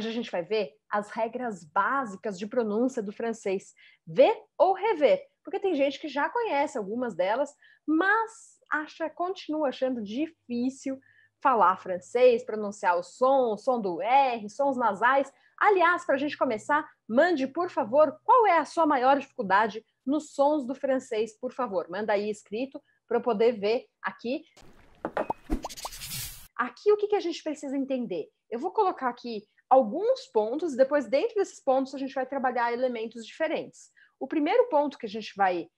Hoje a gente vai ver as regras básicas de pronúncia do francês, ver ou rever, porque tem gente que já conhece algumas delas, mas acha, continua achando difícil falar francês, pronunciar o som, o som do R, sons nasais. Aliás, para a gente começar, mande, por favor, qual é a sua maior dificuldade nos sons do francês, por favor. Manda aí escrito para eu poder ver aqui. Aqui o que, que a gente precisa entender? Eu vou colocar aqui alguns pontos, depois, dentro desses pontos, a gente vai trabalhar elementos diferentes. O primeiro ponto que a gente vai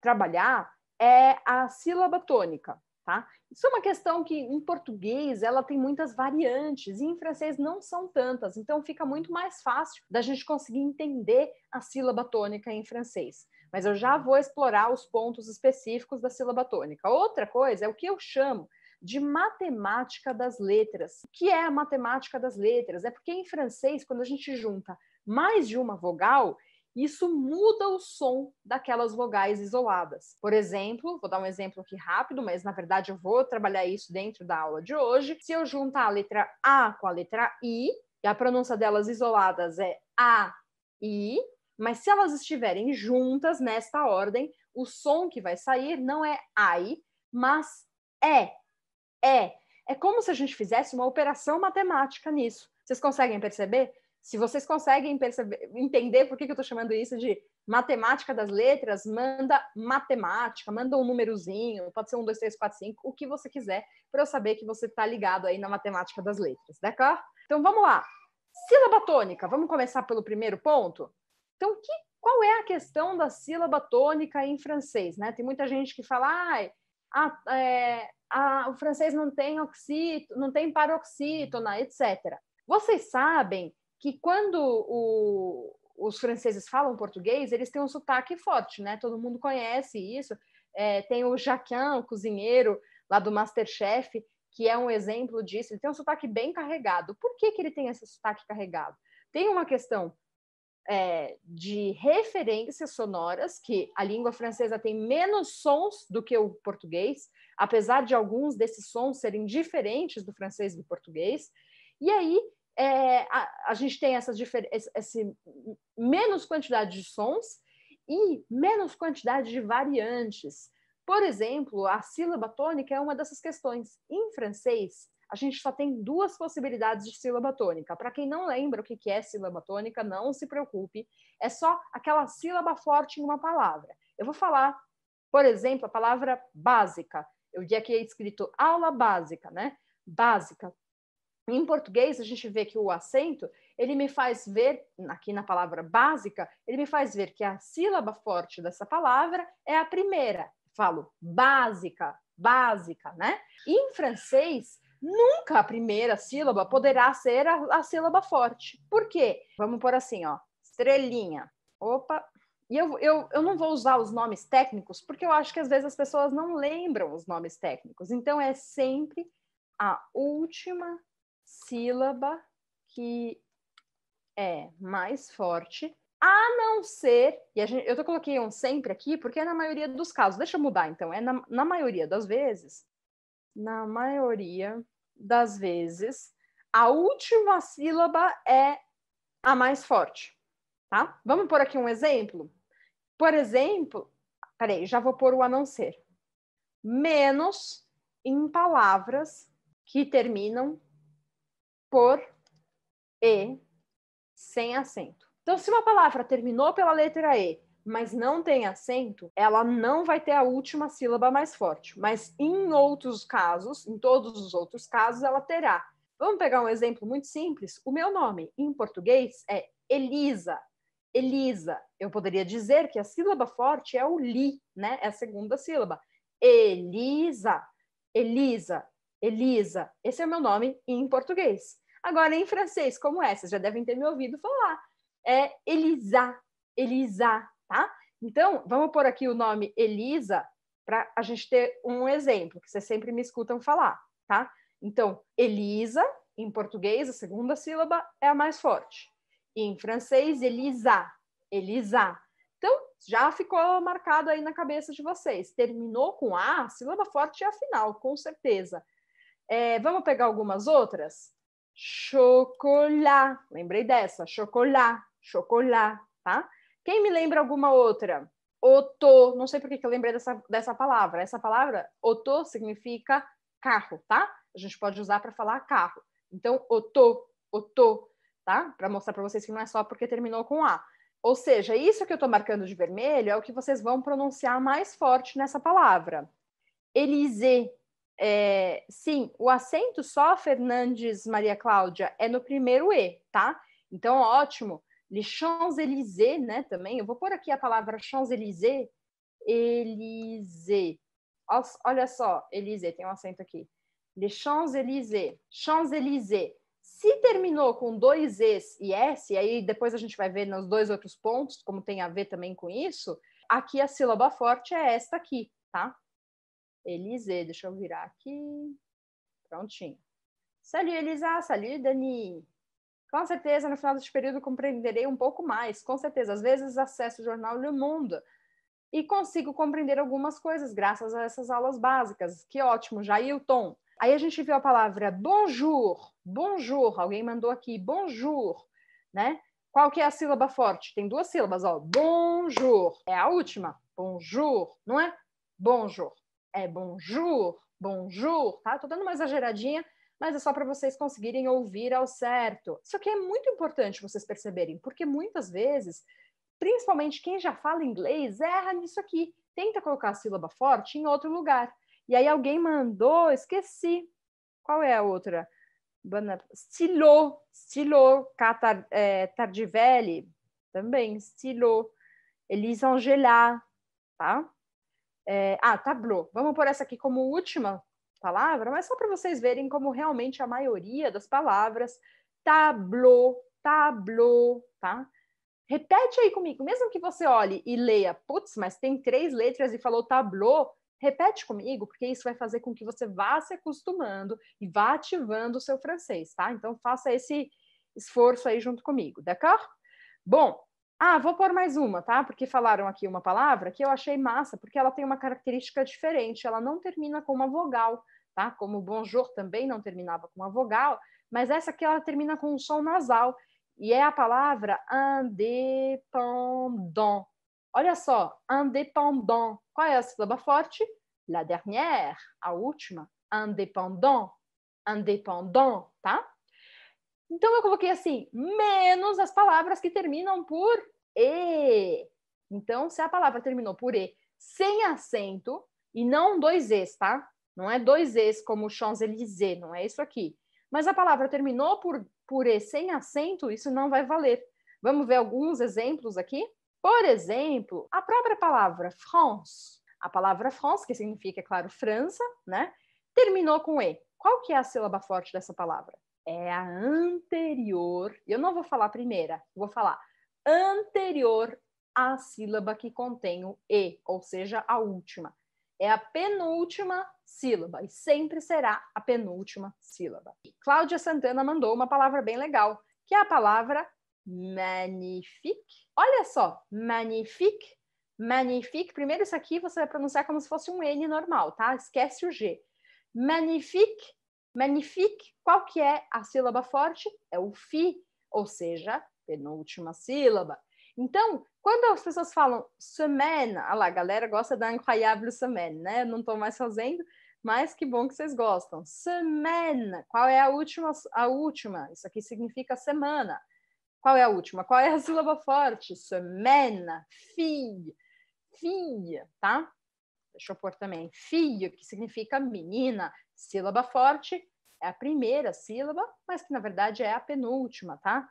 trabalhar é a sílaba tônica, tá? Isso é uma questão que em português ela tem muitas variantes e em francês não são tantas, então fica muito mais fácil da gente conseguir entender a sílaba tônica em francês. Mas eu já vou explorar os pontos específicos da sílaba tônica. Outra coisa é o que eu chamo de matemática das letras. O que é a matemática das letras? É porque em francês, quando a gente junta mais de uma vogal, isso muda o som daquelas vogais isoladas. Por exemplo, vou dar um exemplo aqui rápido, mas na verdade eu vou trabalhar isso dentro da aula de hoje. Se eu juntar a letra A com a letra I, e a pronúncia delas isoladas é A, I, mas se elas estiverem juntas nesta ordem, o som que vai sair não é ai, mas é. É. É como se a gente fizesse uma operação matemática nisso. Vocês conseguem perceber? Se vocês conseguem perceber, entender por que, eu estou chamando isso de matemática das letras, manda matemática, manda um númerozinho, pode ser um, dois, três, quatro, cinco, o que você quiser, para eu saber que você está ligado aí na matemática das letras, d'accord? Então vamos lá. Sílaba tônica, vamos começar pelo primeiro ponto? Então, que, qual é a questão da sílaba tônica em francês? Né? Tem muita gente que fala, ai, ah, é, o francês não tem oxito, não tem paroxítona, etc. Vocês sabem que quando o, os franceses falam português, eles têm um sotaque forte, né? Todo mundo conhece isso. É, tem o Jaquin, o cozinheiro lá do Masterchef, que é um exemplo disso. Ele tem um sotaque bem carregado. Por que, que ele tem esse sotaque carregado? Tem uma questão é, de referências sonoras, que a língua francesa tem menos sons do que o português, apesar de alguns desses sons serem diferentes do francês e do português. E aí é, a, a, gente tem essas esse menos quantidade de sons e menos quantidade de variantes. Por exemplo, a sílaba tônica é uma dessas questões. Em francês, a gente só tem duas possibilidades de sílaba tônica. Para quem não lembra o que é sílaba tônica, não se preocupe, é só aquela sílaba forte em uma palavra. Eu vou falar, por exemplo, a palavra básica. Eu vi aqui escrito aula básica, né? Básica. Em português, a gente vê que o acento, ele me faz ver, aqui na palavra básica, ele me faz ver que a sílaba forte dessa palavra é a primeira. Falo básica, básica, né? E em francês, Nunca a primeira sílaba poderá ser a, a sílaba forte. Por quê? Vamos por assim, ó. Estrelinha. Opa, e eu, eu, eu não vou usar os nomes técnicos, porque eu acho que às vezes as pessoas não lembram os nomes técnicos. Então, é sempre a última sílaba que é mais forte, a não ser. E gente, eu tô coloquei um sempre aqui, porque é na maioria dos casos. Deixa eu mudar, então. É na, na maioria das vezes, na maioria das vezes, a última sílaba é a mais forte, tá? Vamos por aqui um exemplo? Por exemplo, peraí, já vou pôr o a não ser. Menos em palavras que terminam por E sem acento. Então, se uma palavra terminou pela letra E mas não tem acento, ela não vai ter a última sílaba mais forte. Mas em outros casos, em todos os outros casos, ela terá. Vamos pegar um exemplo muito simples. O meu nome em português é Elisa. Elisa. Eu poderia dizer que a sílaba forte é o li, né? É a segunda sílaba. Elisa. Elisa. Elisa. Esse é o meu nome em português. Agora, em francês, como é? Vocês já devem ter me ouvido falar. É Elisa. Elisa tá? Então, vamos pôr aqui o nome Elisa para a gente ter um exemplo, que vocês sempre me escutam falar, tá? Então, Elisa, em português, a segunda sílaba é a mais forte. Em francês, Elisa, Elisa. Então, já ficou marcado aí na cabeça de vocês. Terminou com A, sílaba forte é a final, com certeza. É, vamos pegar algumas outras? Chocolat, lembrei dessa, chocolat, chocolat, tá? Quem me lembra alguma outra? Otô, não sei por que eu lembrei dessa, dessa palavra. Essa palavra, otô, significa carro, tá? A gente pode usar para falar carro. Então, otô, otô, tá? Para mostrar para vocês que não é só porque terminou com A. Ou seja, isso que eu estou marcando de vermelho é o que vocês vão pronunciar mais forte nessa palavra. Elise. É, sim, o acento só, Fernandes Maria Cláudia, é no primeiro E, tá? Então, ótimo les Champs-Élysées, né, também. Eu vou pôr aqui a palavra Champs-Élysées, Élysée. Olha só, Élysée, tem um acento aqui. Les Champs-Élysées, Champs-Élysées. Se terminou com dois E's e S, e aí depois a gente vai ver nos dois outros pontos, como tem a ver também com isso, aqui a sílaba forte é esta aqui, tá? Élysée, deixa eu virar aqui. Prontinho. Salut Elisa, salut Dani. Com certeza, no final deste período, compreenderei um pouco mais. Com certeza, às vezes acesso o jornal Le Monde e consigo compreender algumas coisas graças a essas aulas básicas. Que ótimo, Jailton. Aí a gente viu a palavra bonjour, bonjour. Alguém mandou aqui bonjour, né? Qual que é a sílaba forte? Tem duas sílabas, ó. Bonjour é a última. Bonjour, não é? Bonjour. É bonjour, bonjour, tá? Tô dando uma exageradinha mas é só para vocês conseguirem ouvir ao certo. Isso aqui é muito importante vocês perceberem, porque muitas vezes, principalmente quem já fala inglês, erra nisso aqui. Tenta colocar a sílaba forte em outro lugar. E aí alguém mandou, esqueci. Qual é a outra? Stilo, stilo, catar, é, tardivelli, também, stilo. Elise tá? É, ah, tableau. Vamos por essa aqui como última, palavra, mas só para vocês verem como realmente a maioria das palavras, tableau, tableau, tá? Repete aí comigo, mesmo que você olhe e leia, putz, mas tem três letras e falou tableau, repete comigo, porque isso vai fazer com que você vá se acostumando e vá ativando o seu francês, tá? Então faça esse esforço aí junto comigo, d'accord? Bom, ah, vou pôr mais uma, tá? Porque falaram aqui uma palavra que eu achei massa, porque ela tem uma característica diferente, ela não termina com uma vogal, tá? Como o bonjour também não terminava com uma vogal, mas essa aqui ela termina com um som nasal, e é a palavra indépendant. Olha só, indépendant. Qual é a sílaba forte? La dernière, a última. Indépendant, indépendant, tá? Então eu coloquei assim, menos as palavras que terminam por E. Então, se a palavra terminou por E sem acento, e não dois Es, tá? Não é dois Es como Champs-Élysées, não é isso aqui. Mas a palavra terminou por, por E sem acento, isso não vai valer. Vamos ver alguns exemplos aqui? Por exemplo, a própria palavra France. A palavra France, que significa, é claro, França, né? Terminou com E. Qual que é a sílaba forte dessa palavra? é a anterior. Eu não vou falar a primeira, vou falar anterior à sílaba que contém o e, ou seja, a última. É a penúltima sílaba e sempre será a penúltima sílaba. Cláudia Santana mandou uma palavra bem legal, que é a palavra magnifique. Olha só, magnifique, magnifique. Primeiro isso aqui você vai pronunciar como se fosse um N normal, tá? Esquece o G. Magnifique Magnifique, qual que é a sílaba forte? É o fi, ou seja, penúltima sílaba. Então, quando as pessoas falam semaine, ah a galera gosta da incroyable semaine, né? não estou mais fazendo, mas que bom que vocês gostam. Semaine, qual é a última? A última, isso aqui significa semana. Qual é a última? Qual é a sílaba forte? Semaine, fille, fille, tá? deixa eu pôr também, filho, que significa menina, sílaba forte, é a primeira sílaba, mas que na verdade é a penúltima, tá?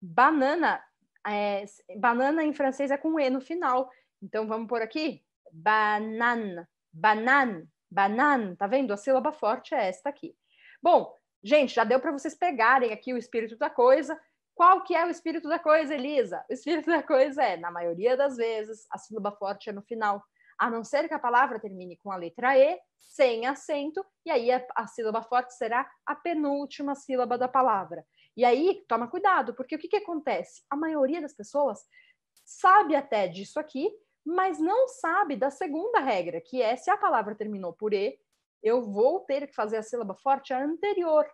Banana, é, banana em francês é com E no final, então vamos por aqui, banana, banan, banan, tá vendo? A sílaba forte é esta aqui. Bom, gente, já deu para vocês pegarem aqui o espírito da coisa, qual que é o espírito da coisa, Elisa? O espírito da coisa é, na maioria das vezes, a sílaba forte é no final a não ser que a palavra termine com a letra E, sem acento, e aí a, a sílaba forte será a penúltima sílaba da palavra. E aí, toma cuidado, porque o que, que acontece? A maioria das pessoas sabe até disso aqui, mas não sabe da segunda regra, que é se a palavra terminou por E, eu vou ter que fazer a sílaba forte anterior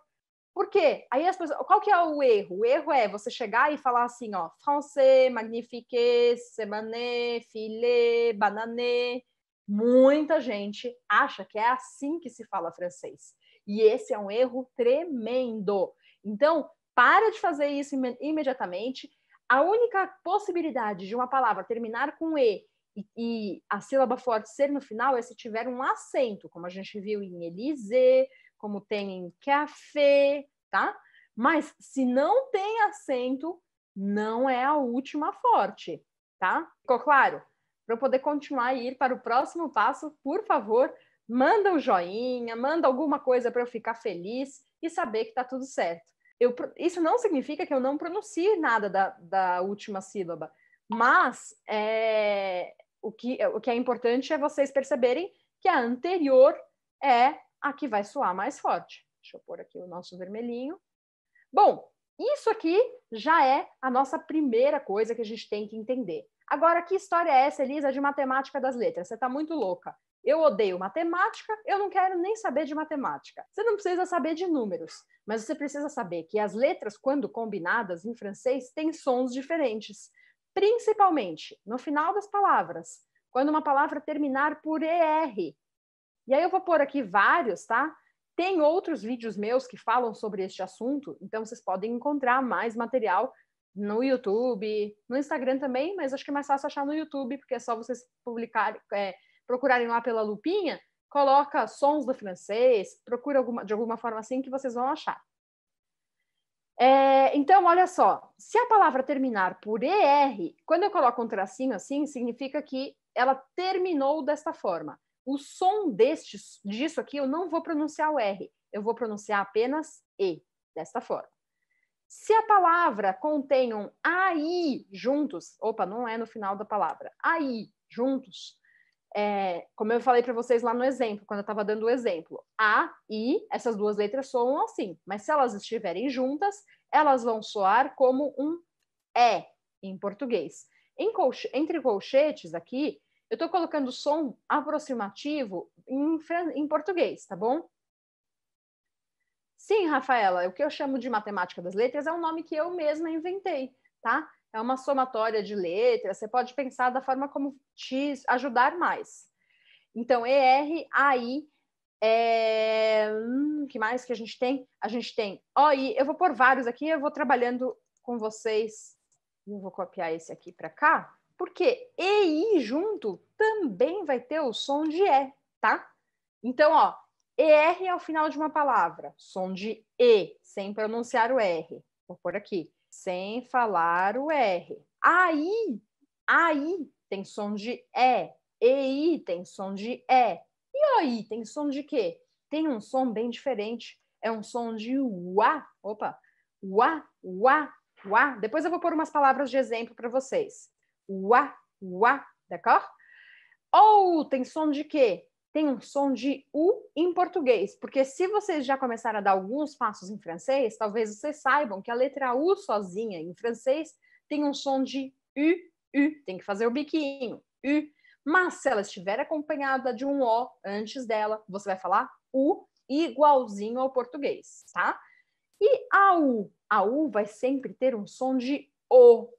por quê? Aí as pessoas, qual que é o erro? O erro é você chegar e falar assim, ó, français, magnifique, semané, filé, banané. Muita gente acha que é assim que se fala francês. E esse é um erro tremendo. Então, para de fazer isso im imediatamente. A única possibilidade de uma palavra terminar com E e, e a sílaba forte ser no final é se tiver um acento, como a gente viu em Élysée, como tem em café, tá? Mas se não tem acento, não é a última forte, tá? Ficou claro? Para eu poder continuar e ir para o próximo passo, por favor, manda um joinha, manda alguma coisa para eu ficar feliz e saber que está tudo certo. Eu, isso não significa que eu não pronuncie nada da, da última sílaba, mas é, o, que, o que é importante é vocês perceberem que a anterior é aqui vai soar mais forte. Deixa eu pôr aqui o nosso vermelhinho. Bom, isso aqui já é a nossa primeira coisa que a gente tem que entender. Agora, que história é essa, Elisa, de matemática das letras? Você está muito louca. Eu odeio matemática, eu não quero nem saber de matemática. Você não precisa saber de números, mas você precisa saber que as letras, quando combinadas em francês, têm sons diferentes, principalmente no final das palavras. Quando uma palavra terminar por ER, e aí eu vou pôr aqui vários, tá? Tem outros vídeos meus que falam sobre este assunto, então vocês podem encontrar mais material no YouTube, no Instagram também, mas acho que é mais fácil achar no YouTube, porque é só vocês publicar é, procurarem lá pela lupinha, coloca sons do francês, procura alguma, de alguma forma assim que vocês vão achar. É, então, olha só, se a palavra terminar por ER, quando eu coloco um tracinho assim, significa que ela terminou desta forma. O som deste, disso aqui, eu não vou pronunciar o R, eu vou pronunciar apenas E, desta forma. Se a palavra contém um AI juntos, opa, não é no final da palavra, AI juntos, é, como eu falei para vocês lá no exemplo, quando eu estava dando o exemplo, A e essas duas letras soam assim, mas se elas estiverem juntas, elas vão soar como um E em português. Em colch entre colchetes aqui, eu estou colocando som aproximativo em, em português, tá bom? Sim, Rafaela, o que eu chamo de matemática das letras é um nome que eu mesma inventei, tá? É uma somatória de letras, você pode pensar da forma como te ajudar mais. Então, ER, AI, é... Hum, que mais que a gente tem? A gente tem OI, eu vou pôr vários aqui, eu vou trabalhando com vocês. Eu vou copiar esse aqui para cá porque EI junto também vai ter o som de E, tá? Então, ó, ER é o final de uma palavra, som de E, sem pronunciar o R. Vou por aqui, sem falar o R. Ai, ai tem som de E, EI tem som de E. E OI tem som de quê? Tem um som bem diferente, é um som de UA. Opa! UA, UA, UA. Depois eu vou pôr umas palavras de exemplo para vocês. Uá, wa, d'accord? Ou tem som de quê? Tem um som de u em português, porque se vocês já começaram a dar alguns passos em francês, talvez vocês saibam que a letra u sozinha em francês tem um som de u, u, tem que fazer o biquinho, u. Mas se ela estiver acompanhada de um o antes dela, você vai falar u igualzinho ao português, tá? E a u, a u vai sempre ter um som de o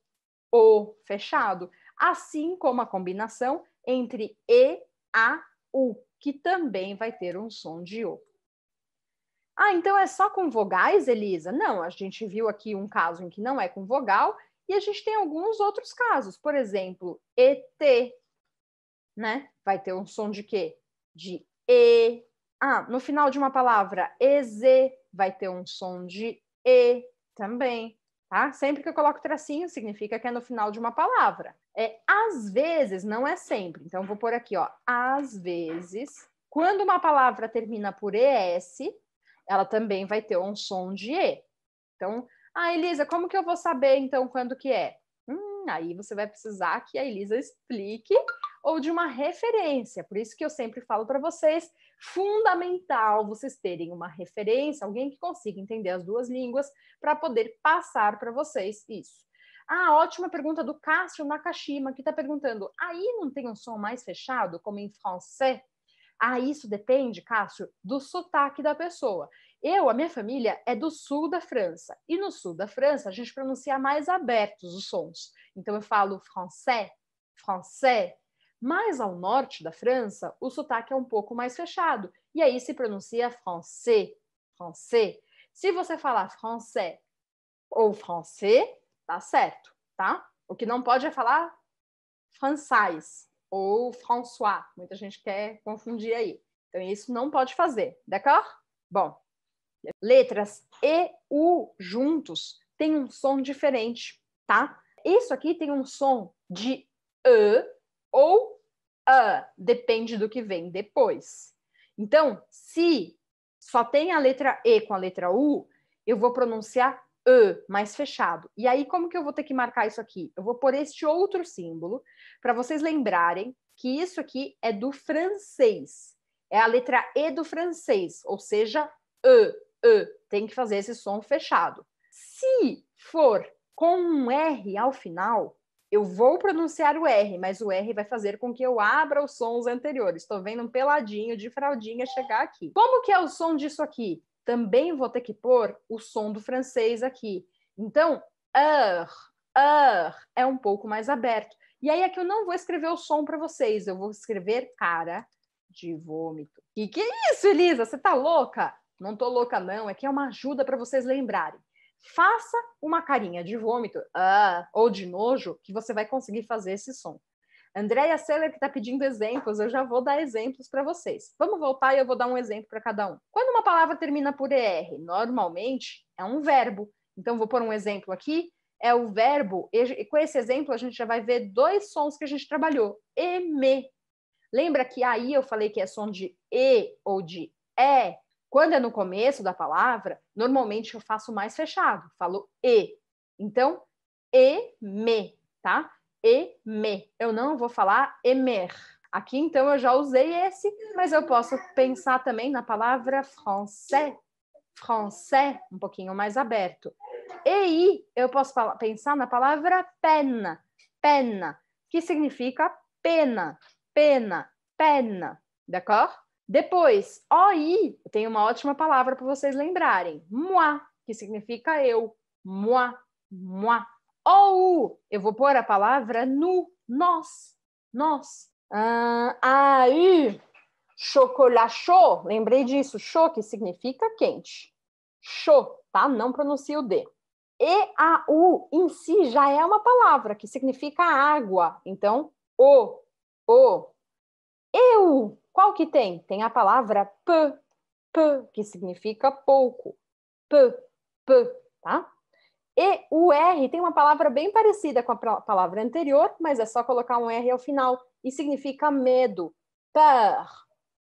o fechado, assim como a combinação entre e, a, u, que também vai ter um som de o. Ah, então é só com vogais, Elisa? Não, a gente viu aqui um caso em que não é com vogal e a gente tem alguns outros casos, por exemplo, ET, né? Vai ter um som de quê? De E. Ah, no final de uma palavra, EZ vai ter um som de E também. Tá? Sempre que eu coloco tracinho, significa que é no final de uma palavra. É às vezes, não é sempre. Então, vou pôr aqui, ó. Às vezes, quando uma palavra termina por ES, ela também vai ter um som de E. Então, ah, Elisa, como que eu vou saber, então, quando que é? Hum, aí você vai precisar que a Elisa explique ou de uma referência. Por isso que eu sempre falo para vocês fundamental vocês terem uma referência, alguém que consiga entender as duas línguas, para poder passar para vocês isso. Ah, ótima pergunta do Cássio Nakashima, que está perguntando: aí não tem um som mais fechado, como em francês? Ah, isso depende, Cássio, do sotaque da pessoa. Eu, a minha família, é do sul da França. E no sul da França, a gente pronuncia mais abertos os sons. Então, eu falo français, français, mais ao norte da França, o sotaque é um pouco mais fechado, e aí se pronuncia français, français. Se você falar français ou français, tá certo, tá? O que não pode é falar français ou François. Muita gente quer confundir aí. Então, isso não pode fazer, d'accord? Bom, letras E, U juntos tem um som diferente, tá? Isso aqui tem um som de E ou ah, depende do que vem depois. Então, se só tem a letra E com a letra U, eu vou pronunciar E mais fechado. E aí, como que eu vou ter que marcar isso aqui? Eu vou pôr este outro símbolo para vocês lembrarem que isso aqui é do francês. É a letra E do francês, ou seja, E, E. Tem que fazer esse som fechado. Se for com um R ao final, eu vou pronunciar o R, mas o R vai fazer com que eu abra os sons anteriores. Estou vendo um peladinho de fraldinha chegar aqui. Como que é o som disso aqui? Também vou ter que pôr o som do francês aqui. Então, er, er é um pouco mais aberto. E aí é que eu não vou escrever o som para vocês, eu vou escrever cara de vômito. E que é isso, Elisa? Você tá louca? Não tô louca não, é que é uma ajuda para vocês lembrarem faça uma carinha de vômito ah, ou de nojo que você vai conseguir fazer esse som. Andréia Seller que está pedindo exemplos, eu já vou dar exemplos para vocês. Vamos voltar e eu vou dar um exemplo para cada um. Quando uma palavra termina por ER, normalmente é um verbo. Então, vou pôr um exemplo aqui. É o verbo, e com esse exemplo a gente já vai ver dois sons que a gente trabalhou. E, me. Lembra que aí eu falei que é som de E ou de E? Quando é no começo da palavra, normalmente eu faço mais fechado, falo e. Então, e me, tá? E me. Eu não vou falar emer. Aqui, então, eu já usei esse, mas eu posso pensar também na palavra français, français, um pouquinho mais aberto. E i, eu posso pensar na palavra pena, pena, que significa pena, pena, pena, d'accord? Depois, OI, tem uma ótima palavra para vocês lembrarem. Moi, que significa eu. Moi, moi. OU, eu vou pôr a palavra nu, nós, nós. a, ah, u. chocolat chaud, lembrei disso. Chaud, que significa quente. Chaud, tá? Não pronuncie o D. E a u, em si já é uma palavra que significa água. Então, o, o. Eu, qual que tem? Tem a palavra p, p, que significa pouco. P, p, tá? E o R tem uma palavra bem parecida com a palavra anterior, mas é só colocar um R ao final e significa medo. Peur,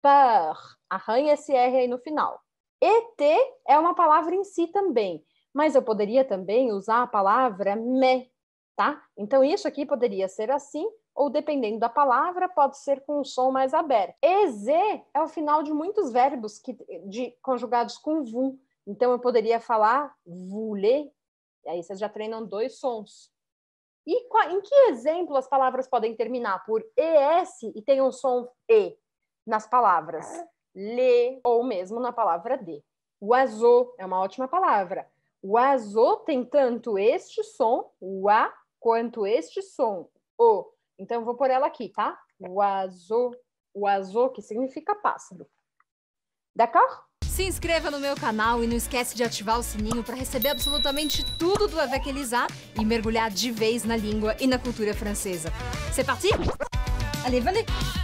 peur. Arranha esse R aí no final. ET é uma palavra em si também, mas eu poderia também usar a palavra me, tá? Então isso aqui poderia ser assim, ou dependendo da palavra, pode ser com um som mais aberto. EZ é o final de muitos verbos que, de, conjugados com VU. Então, eu poderia falar VULE, e aí vocês já treinam dois sons. E em que exemplo as palavras podem terminar por ES e tem um som E nas palavras? le ou mesmo na palavra D. O azo é uma ótima palavra. O azo tem tanto este som, o A, quanto este som, o então, eu vou pôr ela aqui, tá? O o azo que significa pássaro. D'accord? Se inscreva no meu canal e não esquece de ativar o sininho para receber absolutamente tudo do Avec Elisa e mergulhar de vez na língua e na cultura francesa. C'est parti? Allez, venez!